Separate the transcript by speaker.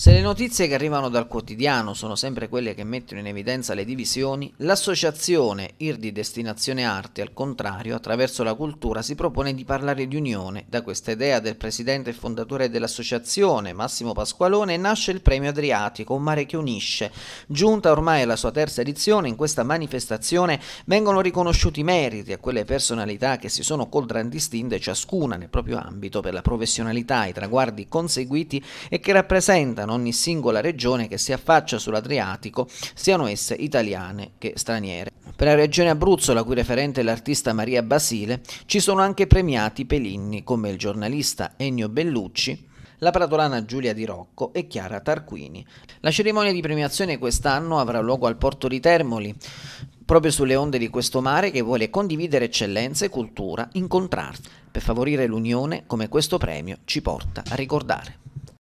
Speaker 1: Se le notizie che arrivano dal quotidiano sono sempre quelle che mettono in evidenza le divisioni, l'associazione IR di Destinazione Arte, al contrario, attraverso la cultura si propone di parlare di unione. Da questa idea del presidente e fondatore dell'associazione, Massimo Pasqualone, nasce il Premio Adriatico, un mare che unisce. Giunta ormai alla sua terza edizione, in questa manifestazione vengono riconosciuti meriti a quelle personalità che si sono coltrandistinte ciascuna nel proprio ambito per la professionalità, i traguardi conseguiti e che rappresentano rappresentano ogni singola regione che si affaccia sull'Adriatico, siano esse italiane che straniere. Per la regione Abruzzo, la cui referente è l'artista Maria Basile, ci sono anche premiati Pelinni come il giornalista Ennio Bellucci, la pratolana Giulia Di Rocco e Chiara Tarquini. La cerimonia di premiazione quest'anno avrà luogo al porto di Termoli, proprio sulle onde di questo mare che vuole condividere eccellenze, e cultura, incontrarsi, per favorire l'unione come questo premio ci porta a ricordare.